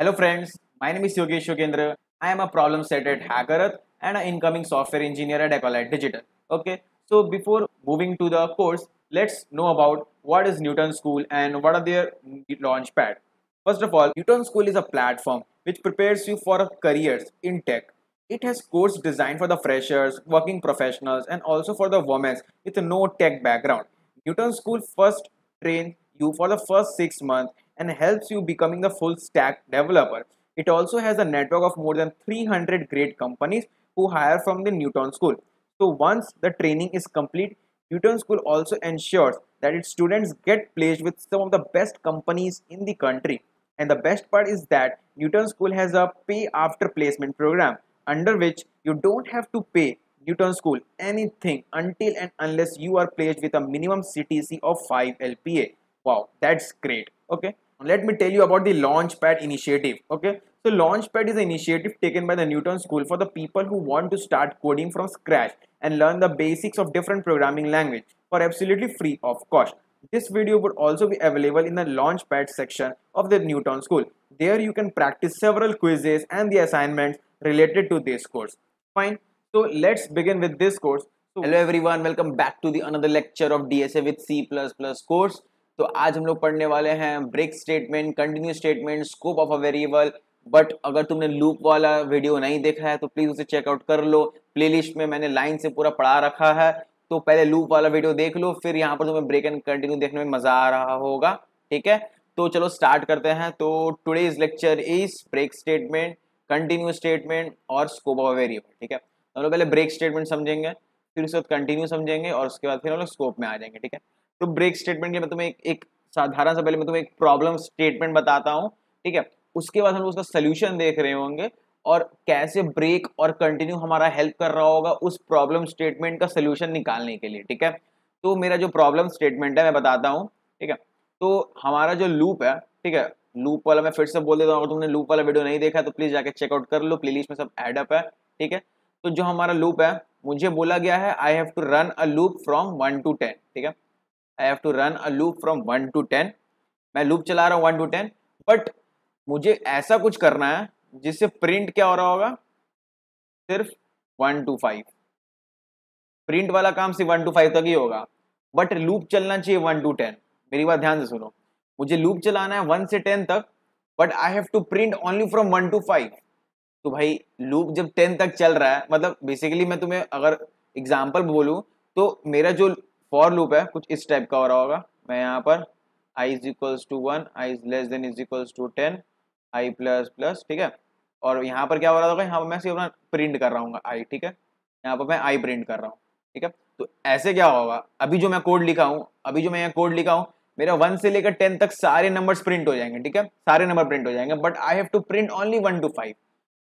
Hello friends, my name is Yogesh Yogendra. I am a problem set at Hackerath and an incoming software engineer at Ecolite Digital. Okay, so before moving to the course, let's know about what is Newton School and what are their launchpad. First of all, Newton School is a platform which prepares you for careers in tech. It has courses designed for the freshers, working professionals and also for the women with no tech background. Newton School first trains you for the first 6 months and helps you becoming the full stack developer. It also has a network of more than 300 great companies who hire from the Newton School. So once the training is complete, Newton School also ensures that its students get placed with some of the best companies in the country. And the best part is that Newton School has a pay after placement program under which you don't have to pay Newton School anything until and unless you are placed with a minimum CTC of 5 LPA. Wow, that's great. Okay let me tell you about the Launchpad initiative. Okay, so Launchpad is an initiative taken by the Newton School for the people who want to start coding from scratch and learn the basics of different programming language for absolutely free of cost. This video would also be available in the Launchpad section of the Newton School. There you can practice several quizzes and the assignments related to this course. Fine. So let's begin with this course. Hello everyone, welcome back to the another lecture of DSA with C++ course. तो आज हम लोग पढ़ने वाले हैं break statement continue statement scope of a variable but अगर तुमने loop वाला वीडियो नहीं देखा है तो प्लीज़ उसे चेकआउट कर लो प्लेलिस्ट में मैंने लाइन से पूरा पढ़ा रखा है तो पहले लूप वाला वीडियो देख लो फिर यहाँ पर तुम्हें ब्रेक एंड कंटिन्यू देखने में मज़ा आ रहा होगा ठीक है तो चलो स्टार्ट करते हैं तो today's lecture is break statement continue statement और स्कोप ऑफ वेरिएबल ठीक है हम लोग पहले ब्रेक स्टेटमेंट समझेंगे फिर उसके बाद कंटिन्यू समझेंगे और उसके बाद फिर हम लोग स्कोप में आ जाएंगे ठीक है तो ब्रेक स्टेटमेंट के मैं तुम्हें एक, एक साधारण सा पहले मैं तुम्हें एक प्रॉब्लम स्टेटमेंट बताता हूँ ठीक है उसके बाद हम उसका सोल्यूशन देख रहे होंगे और कैसे ब्रेक और कंटिन्यू हमारा हेल्प कर रहा होगा उस प्रॉब्लम स्टेटमेंट का सोल्यूशन निकालने के लिए ठीक है तो मेरा जो प्रॉब्लम स्टेटमेंट है मैं बताता हूँ ठीक है तो हमारा जो लूप है ठीक है लूप वाला मैं फिर से बोल देता हूँ अगर तुमने लूप वाला वीडियो नहीं देखा तो प्लीज़ जाके चेकआउट कर लो प्लेलिस्ट में सब एडअप है ठीक है तो जो हमारा लूप है मुझे बोला गया है I have to run a loop from one to ten ठीक है I have to run a loop from one to ten मैं लूप चला रहा हूँ वन टू टेन बट मुझे ऐसा कुछ करना है जिससे प्रिंट क्या हो रहा होगा सिर्फ वन टू फाइव प्रिंट वाला काम सिर्फ वन टू फाइव तक ही होगा बट लूप चलना चाहिए वन टू टेन मेरी बात ध्यान से सुनो मुझे लूप चलाना है वन से टेन तक but I have to print only from one to five तो भाई लूप जब टेन तक चल रहा है मतलब बेसिकली मैं तुम्हें अगर एग्जाम्पल बोलूँ तो मेरा जो फॉर लूप है कुछ इस टाइप का हो रहा होगा मैं यहाँ पर I is equals to one I is less than is equals to ten I plus plus ठीक है और यहाँ पर क्या हो रहा होगा यहाँ पर मैं सिर्फ प्रिंट कर रहा हूँ आई ठीक है यहाँ पर मैं आई प्रिंट कर रहा हूँ ठीक है तो ऐसे क्या होगा अभी जो मैं कोड लिखा हूँ अभी जो मैं यहाँ कोड लिखा हूँ मेरा वन से लेकर टेन तक सारे नंबर्स प्रिंट हो जाएंगे ठीक है सारे नंबर प्रिंट हो जाएंगे but I have to print only one to five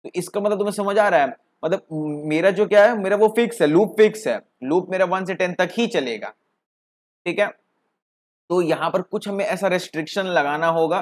तो इसका मतलब तुम्हें समझ आ रहा है मतलब मेरा जो क्या है मेरा वो फिक्स है लूप फिक्स है लूप मेरा वन से टेन तक ही चलेगा ठीक है तो यहाँ पर कुछ हमें ऐसा रेस्ट्रिक्शन लगाना होगा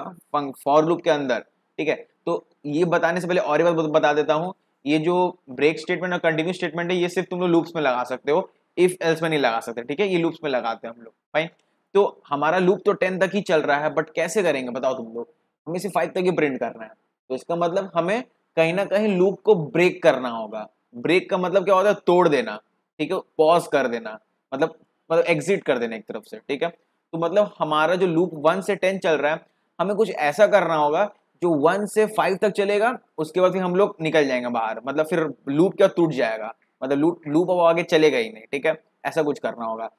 फॉर लूप के अंदर ठीक है तो ये बताने से पहले और एक बात बता देता हूँ ये जो ब्रेक स्टेटमेंट और कंटिन्यू स्टेटमेंट है ये सिर्फ तुम लोग लूप्स में लगा सकते हो इफ एल्स में नहीं लगा सकते ठीक है ये लूप्स में लगाते हैं हम लोग फाइन तो हमारा लूप तो टेन तक ही चल रहा है बट कैसे करेंगे बताओ तुम लोग हमें सिर्फ फाइव तक ही प्रिंट करना है तो इसका मतलब हमें कहीं ना कहीं लूप को ब्रेक करना होगा ब्रेक का मतलब क्या होता है तोड़ देना ठीक है पॉज कर देना मतलब मतलब एग्जिट कर देना एक तरफ से ठीक है तो मतलब हमारा जो लूप वन से टेन चल रहा है हमें कुछ ऐसा करना होगा जो वन से फाइव तक चलेगा उसके बाद फिर हम लोग निकल जाएंगे बाहर मतलब फिर लूप क्या टूट जाएगा मतलब लूप लूप अब आगे चलेगा ही नहीं ठीक है ऐसा कुछ करना होगा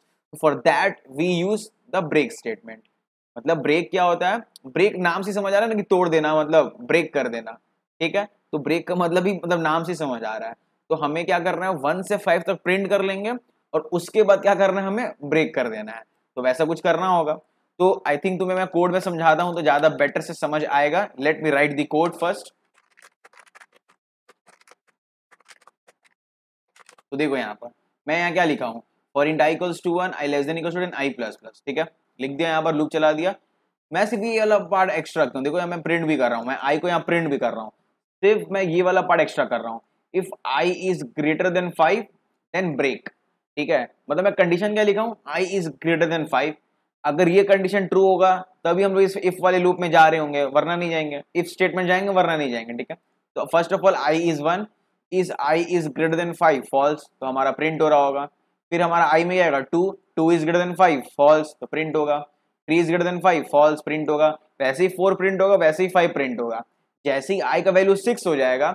for that we use the break statement मतलब ब्रेक क्या होता है ब्रेक नाम से समझ आ रहा है ना कि तोड़ देना मतलब ब्रेक कर देना ठीक है तो ब्रेक का मतलब ही मतलब नाम से समझ आ रहा है तो हमें क्या करना है वन से फाइव तक प्रिंट कर लेंगे और उसके बाद क्या करना है हमें ब्रेक कर देना है तो वैसा कुछ करना होगा तो आई थिंक तुम्हें मैं कोड में समझाता हूं तो ज्यादा बेटर से समझ आएगा let me write the code first तो देखो यहाँ पर मैं यहाँ क्या लिखा हूँ फॉर इन डाइकल्स to one I less than equals to I plus plus ठीक है लिख दिया यहाँ पर लूप चला दिया मैं सिर्फ ये वाला पार्ट एक्स्ट्रा रखता हूँ देखो यहाँ मैं प्रिंट भी कर रहा हूँ मैं आई को यहाँ प्रिंट भी कर रहा हूँ सिर्फ मैं ये वाला पार्ट एक्स्ट्रा कर रहा हूँ if I is greater than five then break ठीक है मतलब मैं कंडीशन क्या लिखा हूँ I is greater than five अगर ये कंडीशन ट्रू होगा तभी हम लोग इस इफ वाले लूप में जा रहे होंगे वरना नहीं जाएंगे इफ स्टेटमेंट जाएंगे वरना नहीं जाएंगे ठीक है तो first of all I is one is I is greater than five false तो हमारा प्रिंट हो रहा होगा फिर हमारा आई में जाएगा two two is greater than five false तो प्रिंट होगा three is greater than five false print होगा वैसे ही फोर प्रिंट होगा वैसे ही फाइव प्रिंट होगा जैसे ही आई का वैल्यू सिक्स हो जाएगा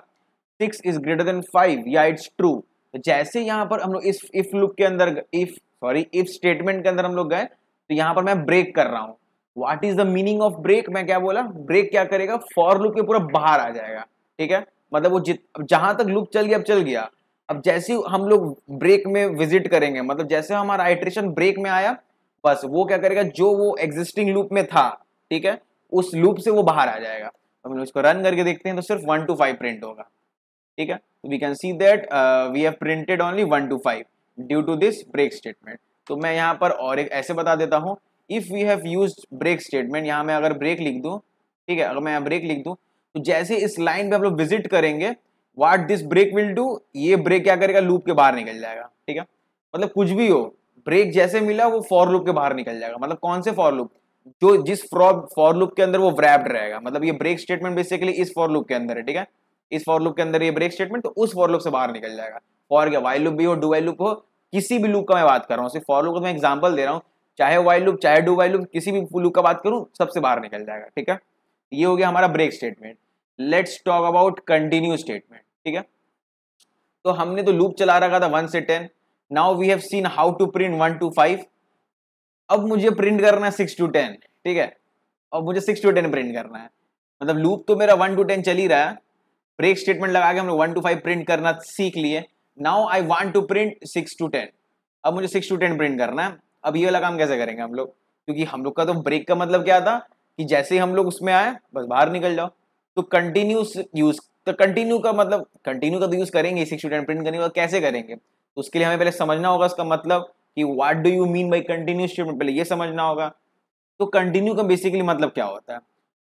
six is greater than five या इट्स ट्रू तो जैसे यहाँ पर हम लोग इस इफ लुक के अंदर इफ सॉरी इफ स्टेटमेंट के अंदर हम लोग गए तो यहां पर मैं ब्रेक कर रहा हूँ what is the meaning of break मैं क्या बोला ब्रेक क्या करेगा फॉर लुक के पूरा बाहर आ जाएगा ठीक है मतलब वो जित जहां तक लुक चल गया अब चल गया अब जैसे हम लोग ब्रेक में विजिट करेंगे मतलब जैसे हमारा आइट्रेशन ब्रेक में आया बस वो क्या करेगा जो वो एग्जिस्टिंग लूप में था ठीक है उस लूप से वो बाहर आ जाएगा तो हम लोग इसको रन करके देखते हैं तो सिर्फ वन टू फाइव प्रिंट होगा ठीक है we can see that uh, we have printed only 1 to 5 due to this break statement. तो मैं यहाँ पर और एक ऐसे बता देता हूँ if we have use break statement यहाँ मैं अगर ब्रेक लिख दूँ ठीक है अगर मैं यहाँ ब्रेक लिख दूँ तो जैसे इस लाइन पे हम लोग विजिट करेंगे what this break will do ये ब्रेक क्या करेगा लूप के बाहर निकल जाएगा ठीक है मतलब कुछ भी हो ब्रेक जैसे मिला वो फॉर लूप के बाहर निकल जाएगा मतलब कौन से फॉर लूप जो जिस फॉर लूप के अंदर वो व्रैप्ड रहेगा मतलब ये ब्रेक स्टेटमेंट बेसिकली इस फॉर लूप के अंदर है ठीक है इस फॉर लुप के अंदर ये ब्रेक स्टेटमेंट तो उस फॉर लुप से बाहर निकल जाएगा फॉर क्या वाइल लुप भी हो डू वाइल लुप हो किसी भी लूप का मैं बात कर रहा हूँ सिर्फ फॉर लूप का मैं एग्जाम्पल दे रहा हूँ चाहे वाइल लुप चाहे डू वाइल लुप किसी भी लूप का बात करूँ सबसे बाहर निकल जाएगा ठीक है ये हो गया हमारा break statement let's talk about continue statement ठीक है तो हमने तो लूप चला रखा था वन से ten now we have seen how to print one to five अब मुझे प्रिंट करना है सिक्स टू टेन ठीक है अब मुझे सिक्स टू टेन प्रिंट करना है मतलब लूप तो मेरा वन टू टेन चल ही रहा है ब्रेक स्टेटमेंट लगा के हम लोग वन टू फाइव प्रिंट करना सीख लिए now I want to print six to ten अब मुझे सिक्स टू टेन प्रिंट करना है अब ये वाला काम कैसे करेंगे हम लोग क्योंकि हम लोग का तो ब्रेक का मतलब क्या था कि जैसे ही हम लोग उसमें आए बस बाहर निकल जाओ तो कंटिन्यूस यूज तो कंटिन्यू का मतलब कंटिन्यू का तो यूज करेंगे सिक्स टू टेन प्रिंट करने का कैसे करेंगे तो उसके लिए हमें पहले समझना होगा उसका मतलब कि what do you mean by continue statement पहले ये समझना होगा तो कंटिन्यू का बेसिकली मतलब क्या होता है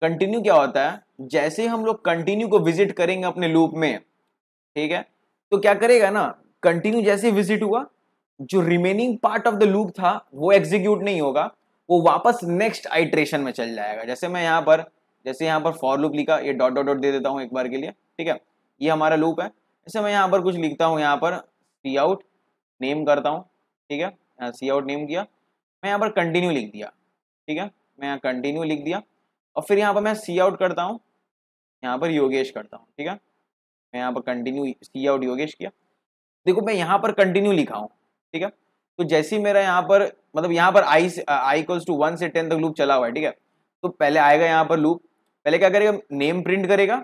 कंटिन्यू क्या होता है जैसे हम लोग कंटिन्यू को विजिट करेंगे अपने लूप में ठीक है तो क्या करेगा ना कंटिन्यू जैसे विजिट हुआ जो remaining part of the loop था वो एग्जीक्यूट नहीं होगा वो वापस नेक्स्ट आइट्रेशन में चल जाएगा जैसे मैं यहाँ पर जैसे यहाँ पर फॉर लूप लिखा ये डॉट डॉट डॉट दे देता हूँ एक बार के लिए ठीक है ये हमारा लूप है जैसे मैं यहाँ पर कुछ लिखता हूँ यहाँ पर सी आउट नेम करता हूँ ठीक है सी आउट नेम किया मैं यहाँ पर कंटिन्यू लिख दिया ठीक है मैं यहाँ कंटिन्यू लिख दिया और फिर यहाँ पर मैं सी आउट करता हूँ यहाँ पर योगेश करता हूँ ठीक है मैं यहाँ पर कंटिन्यू सी आउट योगेश किया देखो मैं यहाँ पर कंटिन्यू लिखा हूँ ठीक है तो जैसे ही मेरा यहाँ पर मतलब यहाँ पर I I equals to one से टेन uh, तक लूप चला हुआ है ठीक है तो पहले आएगा यहाँ पर लूप पहले क्या करेगा नेम प्रिंट करेगा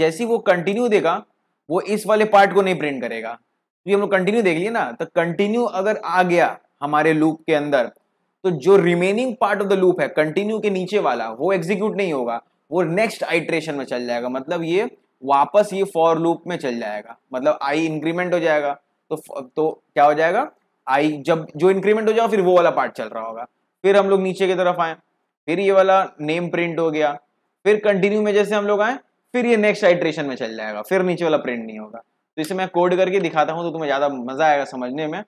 जैसे वो कंटिन्यू देगा वो इस वाले पार्ट को नहीं प्रिंट करेगा तो ये हम लोग कंटिन्यू देख लिए ना तो कंटिन्यू अगर आ गया हमारे लूप के अंदर तो जो remaining part of the loop है कंटिन्यू के नीचे वाला वो एग्जीक्यूट नहीं होगा वो नेक्स्ट आइट्रेशन में चल जाएगा मतलब ये वापस ये फॉर लूप में चल जाएगा मतलब आई इंक्रीमेंट हो जाएगा तो तो क्या हो जाएगा आई जब जो इंक्रीमेंट हो जाएगा फिर वो वाला पार्ट चल रहा होगा फिर हम लोग नीचे की तरफ आए फिर ये वाला नेम प्रिंट हो गया फिर कंटिन्यू में जैसे हम लोग आए फिर ये नेक्स्ट आइट्रेशन में चल जाएगा फिर नीचे वाला प्रिंट नहीं होगा तो इसे मैं कोड करके दिखाता हूँ तो तुम्हें ज़्यादा मजा आएगा समझने में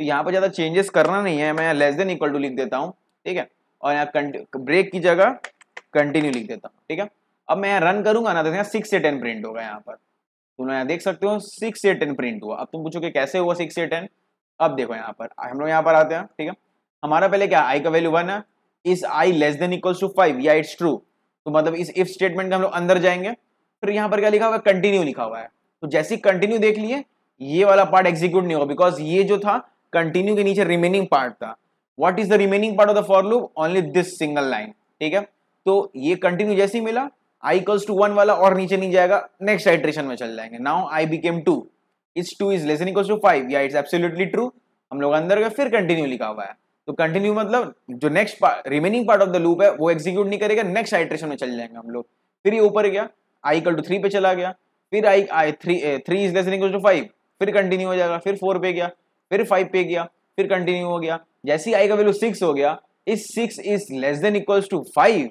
तो यहाँ पर ज़्यादा चेंजेस करना नहीं है मैं यहाँ लेस देन इक्वल टू लिख देता हूँ ठीक है और यहाँ ब्रेक की जगह कंटिन्यू लिख देता हूँ ठीक है अब मैं यहाँ रन करूंगा ना तो यहाँ सिक्स से टेन प्रिंट होगा यहाँ पर तुम तो यहाँ देख सकते हो सिक्स से टेन प्रिंट हुआ अब तुम पूछोगे कैसे हुआ सिक्स से टेन अब देखो यहाँ पर हम लोग यहाँ पर आते हैं ठीक है हमारा पहले क्या आई का वैल्यू वन है इस I less than equal to five या इट्स ट्रू तो मतलब इस इफ स्टेटमेंट में हम लोग अंदर जाएंगे फिर यहाँ पर क्या लिखा हुआ है कंटिन्यू लिखा हुआ है तो जैसे कंटिन्यू देख लिए ये वाला पार्ट एग्जीक्यूट नहीं होगा बिकॉज ये जो था कंटिन्यू के नीचे रिमेनिंग पार्ट था what is the remaining part of the for loop only this single line ठीक है तो ये कंटिन्यू जैसे ही मिला आई इक्वल्स टू वन वाला और नीचे नहीं जाएगा नेक्स्ट आइट्रेशन में चल जाएंगे now I became two it's two is less than equals to five या इट्स एब्सोल्युटली ट्रू हम लोग अंदर गए फिर कंटिन्यू लिखा हुआ है तो कंटिन्यू मतलब जो next remaining part of the loop है वो एग्जीक्यूट नहीं करेगा नेक्स्ट आइट्रेशन में चल जाएंगे हम लोग फिर ये ऊपर गया आई इक्वल टू थ्री पे चला गया फिर I I three three is less than equals to five फिर कंटिन्यू हो जाएगा फिर फोर पे गया फिर फाइव पे गया फिर कंटिन्यू हो गया जैसी आई का वैल्यू सिक्स हो गया इस six is less than equals to five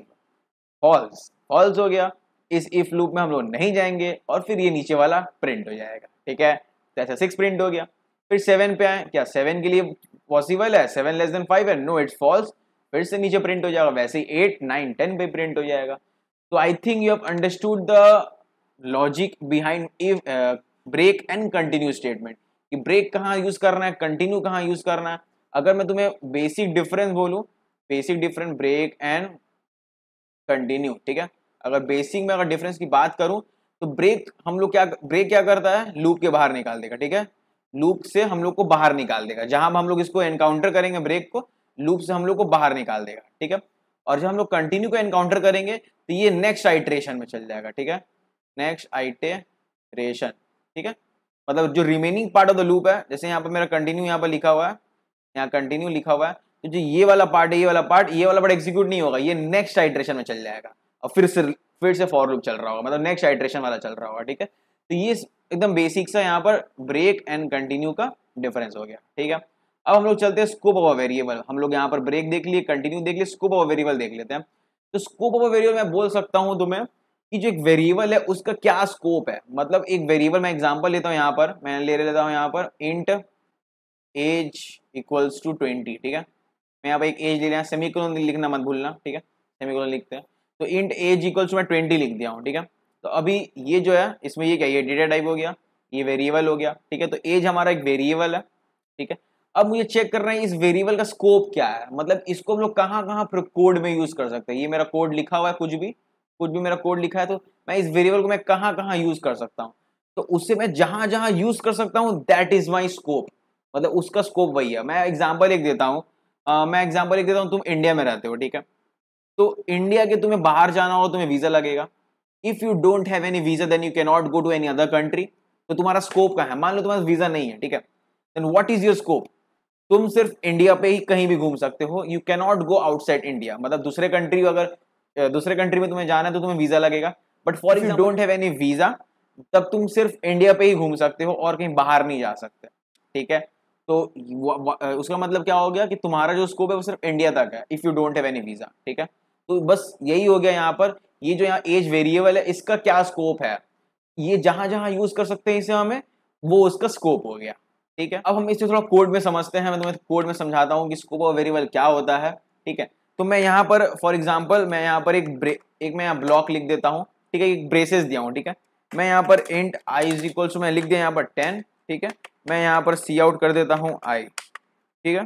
false false हो गया इस इफ लूप में हम लोग नहीं जाएंगे और फिर ये नीचे वाला प्रिंट हो जाएगा ठीक है तो ऐसा सिक्स प्रिंट हो गया फिर सेवन पे आए क्या सेवन के लिए पॉसिबल है सेवन लेस देन फाइव है नो इट्स फॉल्स फिर से नीचे प्रिंट हो जाएगा वैसे ही एट नाइन टेन पे प्रिंट हो जाएगा तो I think you have understood the logic behind if break and continue statement कि ब्रेक कहाँ यूज करना है कंटिन्यू कहाँ यूज करना है अगर मैं तुम्हें बेसिक डिफरेंस बोलूँ basic difference break and continue ठीक है अगर बेसिक में अगर डिफरेंस की बात करूँ तो ब्रेक हम लोग क्या ब्रेक क्या करता है लूप के बाहर निकाल देगा ठीक है लूप से हम लोग को बाहर निकाल देगा जहां हम लोग इसको एनकाउंटर करेंगे ब्रेक को लूप से हम लोग को बाहर निकाल देगा ठीक है और जब हम लोग कंटिन्यू को एनकाउंटर करेंगे तो ये नेक्स्ट आइट्रेशन में चल जाएगा ठीक है नेक्स्ट आइट्रेशन ठीक है मतलब जो remaining part of the loop है जैसे यहाँ पर मेरा कंटिन्यू यहाँ पर लिखा हुआ है यहाँ कंटिन्यू लिखा हुआ है तो जो ये वाला पार्ट है ये वाला पार्ट ये वाला पार्ट एग्जीक्यूट नहीं होगा ये नेक्स्ट हाइड्रेशन में चल जाएगा और फिर से फिर से फॉर लूप चल रहा होगा मतलब नेक्स्ट हाइड्रेशन वाला चल रहा होगा ठीक है तो ये एकदम बेसिक सा यहाँ पर ब्रेक एंड कंटिन्यू का डिफरेंस हो गया ठीक है अब हम लोग चलते हैं स्कोप ऑफ वेरिएबल हम लोग यहाँ पर ब्रेक देख लिए कंटिन्यू देख लिए स्कोप ऑफ वेरिएबल देख लेते हैं तो स्कोप ऑफ वेरिएबल मैं बोल सकता हूँ तुम्हें कि जो एक वेरिएबल है उसका क्या स्कोप है मतलब एक वेरिएबल मैं एग्जांपल लेता हूँ यहाँ पर मैं ले लेता हूँ यहाँ पर int age equals to twenty ठीक है मैं यहाँ पर एक एज ले लिया सेमी लिखना मत भूलना ठीक है सेमी लिखते हैं तो इंट एज इक्वल्स मैं ट्वेंटी लिख दिया हूँ ठीक है तो अभी ये जो है इसमें ये क्या ये डेटा टाइप हो गया ये वेरिएबल हो गया ठीक है तो एज हमारा एक वेरिएबल है ठीक है अब मुझे चेक करना है इस वेरिएबल का स्कोप क्या है मतलब इसको हम लोग कहाँ कहाँ कोड में यूज कर सकते हैं ये मेरा कोड लिखा हुआ है कुछ भी कुछ भी मेरा कोड लिखा है तो मैं इस वेरिएबल को मैं कहाँ कहाँ यूज कर सकता हूँ तो उससे मैं जहाँ जहाँ यूज कर सकता हूँ दैट इज माई स्कोप मतलब उसका स्कोप वही है मैं एग्जाम्पल एक देता हूँ मैं एग्जाम्पल एक देता हूँ तुम इंडिया में रहते हो ठीक है तो इंडिया के तुम्हें बाहर जाना हो तुम्हें वीज़ा लगेगा if you don't have any visa then you can not go to any other country तो तुम्हारा स्कोप कहाँ है मान लो तुम्हारा वीज़ा नहीं है ठीक है then what is your scope तुम सिर्फ इंडिया पे ही कहीं भी घूम सकते हो you can not go outside India मतलब दूसरे कंट्री अगर दूसरे कंट्री में तुम्हें जाना है तो तुम्हें वीजा लगेगा but for if you don't have any visa तब तुम सिर्फ इंडिया पे ही घूम सकते हो और कहीं बाहर नहीं जा सकते ठीक है तो उसका मतलब क्या हो गया कि तुम्हारा जो स्कोप है वो सिर्फ इंडिया तक है if you don't have any visa ठीक है तो बस यही हो गया यहाँ पर ये जो यहाँ एज वेरिएबल है इसका क्या स्कोप है ये जहां जहां यूज कर सकते हैं इसे हमें वो उसका स्कोप हो गया ठीक है अब हम इसे थोड़ा कोड में समझते हैं मैं तुम्हें कोड में समझाता हूँ कि स्कोप ऑफ वेरिएबल क्या होता है ठीक है तो मैं यहाँ पर फॉर एग्जाम्पल मैं यहाँ पर एक एक मैं यहाँ ब्लॉक लिख देता हूँ ठीक है एक ब्रेसेस दिया हूँ ठीक है मैं यहाँ पर इंट आई इज इक्वल्स मैं लिख दिया यहाँ पर टेन ठीक है मैं यहाँ पर सी आउट कर देता हूँ आई ठीक है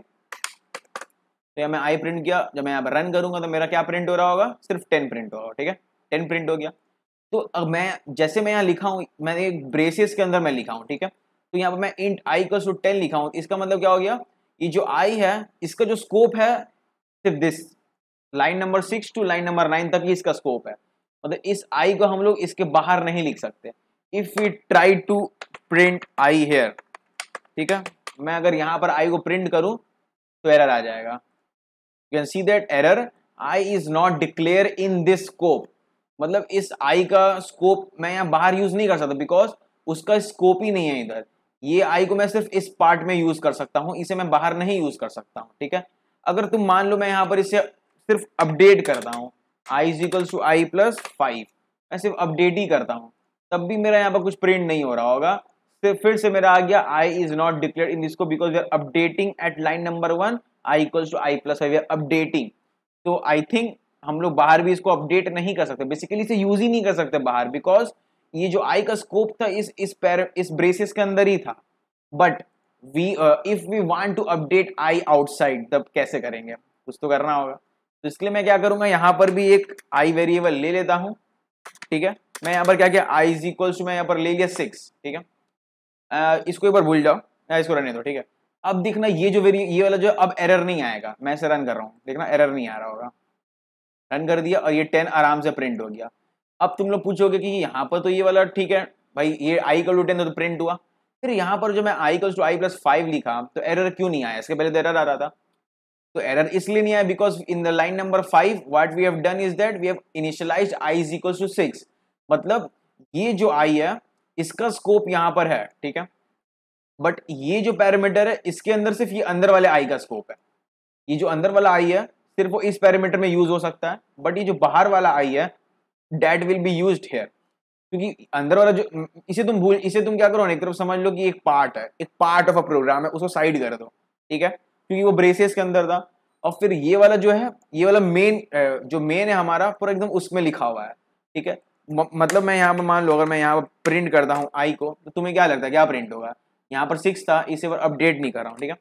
तो यहाँ मैं आई प्रिंट किया जब मैं यहाँ पर रन करूंगा तो मेरा क्या प्रिंट हो रहा होगा सिर्फ टेन प्रिंट हो रहा होगा ठीक है टेन प्रिंट हो गया तो अब मैं जैसे मैं यहाँ लिखा हूँ मैंने एक ब्रेसेस के अंदर मैं लिखा हूँ ठीक है तो यहाँ पर मैं इंट आई का टेन लिखा हूँ इसका मतलब क्या हो गया ये जो आई है इसका जो स्कोप है सिर्फ this line number six to line number nine तक ही इसका स्कोप है मतलब इस आई को हम लोग इसके बाहर नहीं लिख सकते if you try to print I here ठीक है मैं अगर यहां पर आई को प्रिंट करूं तो एरर आ जाएगा you can see that error I is not declare in this scope मतलब इस आई का स्कोप मैं यहाँ बाहर यूज नहीं कर सकता बिकॉज उसका स्कोप ही नहीं है इधर ये आई को मैं सिर्फ इस पार्ट में यूज कर सकता हूँ इसे मैं बाहर नहीं यूज कर सकता हूँ ठीक है अगर तुम मान लो मैं यहाँ पर इसे सिर्फ अपडेट करता हूँ I equals to I plus five मैं सिर्फ अपडेट ही करता हूँ तब भी मेरा यहाँ पर कुछ प्रिंट नहीं हो रहा होगा सिर्फ तो फिर से मेरा आ गया I is not declare in दिसको because we are updating at line number one I equals to I plus five updating तो आई थिंक हम लोग बाहर भी इसको अपडेट नहीं कर सकते बेसिकली इसे यूज ही नहीं कर सकते बाहर बिकॉज ये जो आई का स्कोप था इस इस पैर इस ब्रेसिस के अंदर ही था but we if we want to update I outside तब कैसे करेंगे कुछ तो करना होगा तो इसके लिए मैं क्या करूंगा यहाँ पर भी एक आई वेरिएबल ले लेता हूँ ठीक है मैं यहाँ पर क्या किया आई इज इक्वल टू मैं यहाँ पर ले लिया सिक्स ठीक है आ, इसको एक बार भूल जाओ या इसको रहने दो ठीक है अब देखना ये जो वेरिए ये वाला जो अब एरर नहीं आएगा मैं इसे रन कर रहा हूँ देखना एरर नहीं आ रहा होगा रन कर दिया और ये टेन आराम से प्रिंट हो गया अब तुम लोग पूछोगे कि यहाँ पर तो ये वाला ठीक है भाई ये आई कल टू टेन तो प्रिंट हुआ फिर यहाँ पर जो मैं आई कल टू आई प्लस फाइव लिखा तो एरर क्यों नहीं आया इसके पहले तो एरर आ रहा था तो एरर इसलिए नहीं आया because in the line number five what we have done is that we have initialize I is equal to six मतलब ये जो आई है इसका स्कोप यहां पर है ठीक है बट ये जो पैरामीटर है इसके अंदर सिर्फ ये अंदर वाले आई का स्कोप है ये जो अंदर वाला आई है सिर्फ वो इस पैरामीटर में यूज हो सकता है बट ये जो बाहर वाला आई है that will be use here क्योंकि अंदर वाला जो इसे तुम भूल इसे तुम क्या करो एक तरफ समझ लो कि एक पार्ट है एक पार्ट ऑफ अ प्रोग्राम है उसको साइड कर दो ठीक है क्योंकि वो ब्रेसेस के अंदर था और फिर ये वाला जो है ये वाला मेन जो मेन है हमारा पूरा एकदम उसमें लिखा हुआ है ठीक है मतलब मैं यहाँ पर मान लो अगर मैं यहाँ पर प्रिंट करता हूँ आई को तो तुम्हें क्या लगता है क्या प्रिंट होगा यहाँ पर सिक्स था इसे पर अपडेट नहीं कर रहा हूँ ठीक है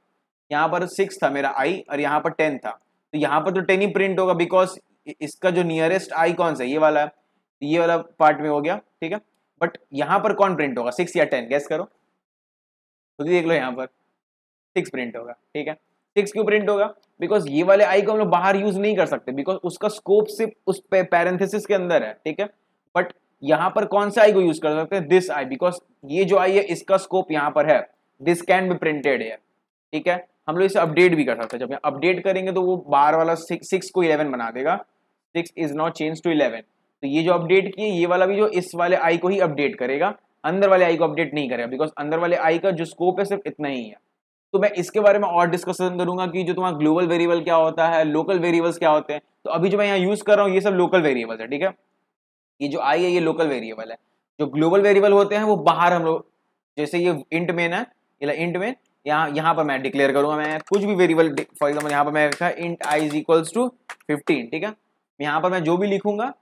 यहाँ पर सिक्स था मेरा आई और यहाँ पर टेन था तो यहाँ पर तो टेन ही प्रिंट होगा बिकॉज इसका जो नियरेस्ट आई कौन सा ये वाला है तो ये वाला पार्ट में हो गया ठीक है बट यहाँ पर कौन प्रिंट होगा सिक्स या टेन गैस करो खुद ही देख लो यहाँ पर सिक्स प्रिंट होगा ठीक है सिक्स क्यों प्रिंट होगा बिकॉज ये वाले आई को हम लोग बाहर यूज नहीं कर सकते बिकॉज उसका स्कोप सिर्फ उस पैरेंथेसिस के अंदर है ठीक है बट यहाँ पर कौन सा आई को यूज कर सकते हैं दिस आई बिकॉज ये जो आई है इसका स्कोप यहाँ पर है दिस कैन बी प्रिंटेड है ठीक है हम लोग इसे अपडेट भी कर सकते हैं जब अपडेट करेंगे तो वो बार वाला सिक्स को इलेवन बना देगा six is not change to eleven तो ये जो अपडेट किए ये वाला भी जो इस वाले आई को ही अपडेट करेगा अंदर वाले आई को अपडेट नहीं करेगा बिकॉज अंदर वाले आई का जो स्कोप है सिर्फ इतना ही है तो मैं इसके बारे में और डिस्कशन करूंगा कि जो तुम्हारा ग्लोबल वेरिएबल क्या होता है लोकल वेरिएबल्स क्या होते हैं तो अभी जो मैं यहाँ यूज कर रहा हूँ ये सब लोकल वेरिएबल्स है ठीक है ये जो आई है ये लोकल वेरिएबल है जो ग्लोबल वेरिएबल होते हैं वो बाहर हम लोग जैसे ये इंट मेन है इंट मेन यहाँ यहाँ पर मैं डिक्लेयर करूंगा मैं कुछ भी वेरिएबल फॉर एग्जाम्पल यहाँ पर मैं रखा int I is equals to fifteen ठीक है यहाँ पर मैं जो भी लिखूंगा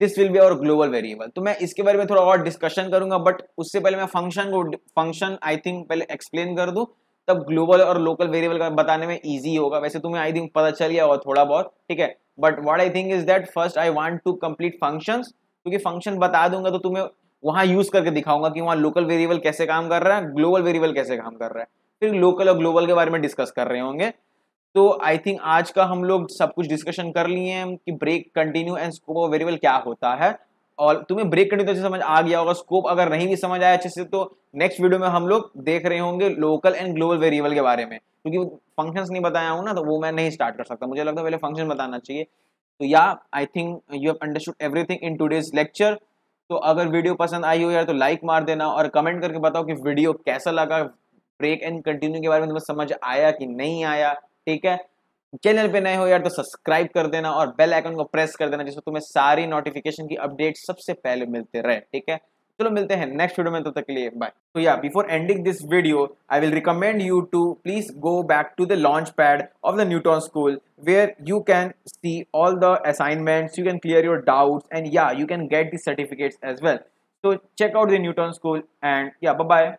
this will be our global variable तो मैं इसके बारे में थोड़ा और डिस्कशन करूंगा बट उससे पहले मैं फंक्शन को फंक्शन आई थिंक पहले एक्सप्लेन कर दूँ तब ग्लोबल और लोकल वेरिएबल का बताने में ईजी होगा वैसे तुम्हें आई थिंक पता चल गया होगा थोड़ा बहुत ठीक है but what I think is that first I want to complete function क्योंकि फंक्शन बता दूंगा तो तुम्हें वहाँ यूज करके दिखाऊंगा कि वहाँ लोकल वेरिएबल कैसे काम कर रहा है ग्लोबल वेरिएबल कैसे काम कर रहा है फिर लोकल और ग्लोबल के बारे में डिस्कस कर रहे होंगे तो आई थिंक आज का हम लोग सब कुछ डिस्कशन कर लिए हैं कि break continue and scope of variable क्या होता है और तुम्हें ब्रेक करने तो अच्छे समझ आ गया होगा स्कोप अगर नहीं भी समझ आया अच्छे से तो नेक्स्ट वीडियो में हम लोग देख रहे होंगे लोकल एंड ग्लोबल वेरिएबल के बारे में क्योंकि फंक्शंस नहीं बताया हूँ ना तो वो मैं नहीं स्टार्ट कर सकता मुझे लगता है पहले फंक्शन बताना चाहिए तो yeah I think you have understood everything in today's lecture तो अगर वीडियो पसंद आई हो यार तो लाइक मार देना और कमेंट करके बताओ कि वीडियो कैसा लगा ब्रेक एंड कंटिन्यू के बारे में तुम्हें समझ आया कि नहीं आया ठीक है चैनल पे नए हो यार तो सब्सक्राइब कर देना और बेल आइकन को प्रेस कर देना जिससे तुम्हें सारी नोटिफिकेशन की अपडेट सबसे पहले मिलते रहे ठीक है चलो मिलते हैं नेक्स्ट वीडियो में तब तो तक के लिए बाय तो yeah before ending this video I will recommend you to please go back to the launch pad of the Newton School where you can see all the assignments you can clear your doubts and yeah you can get the certificates as well So check out the Newton School and yeah bye